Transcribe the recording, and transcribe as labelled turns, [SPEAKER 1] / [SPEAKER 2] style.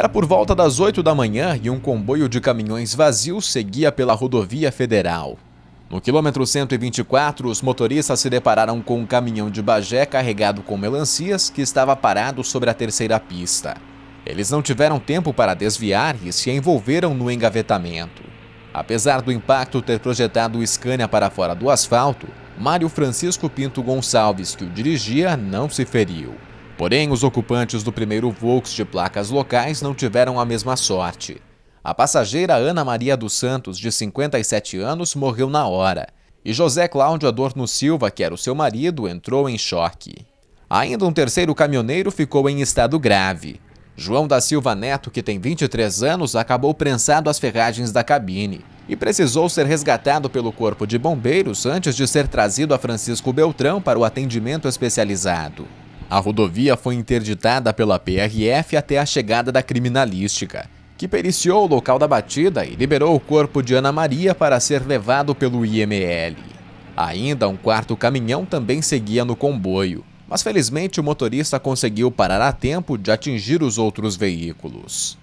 [SPEAKER 1] Era por volta das 8 da manhã e um comboio de caminhões vazio seguia pela rodovia federal. No quilômetro 124, os motoristas se depararam com um caminhão de Bagé carregado com melancias que estava parado sobre a terceira pista. Eles não tiveram tempo para desviar e se envolveram no engavetamento. Apesar do impacto ter projetado o Scania para fora do asfalto, Mário Francisco Pinto Gonçalves, que o dirigia, não se feriu. Porém, os ocupantes do primeiro Volks de placas locais não tiveram a mesma sorte. A passageira Ana Maria dos Santos, de 57 anos, morreu na hora. E José Cláudio Adorno Silva, que era o seu marido, entrou em choque. Ainda um terceiro caminhoneiro ficou em estado grave. João da Silva Neto, que tem 23 anos, acabou prensado às ferragens da cabine e precisou ser resgatado pelo Corpo de Bombeiros antes de ser trazido a Francisco Beltrão para o atendimento especializado. A rodovia foi interditada pela PRF até a chegada da criminalística, que periciou o local da batida e liberou o corpo de Ana Maria para ser levado pelo IML. Ainda um quarto caminhão também seguia no comboio, mas felizmente o motorista conseguiu parar a tempo de atingir os outros veículos.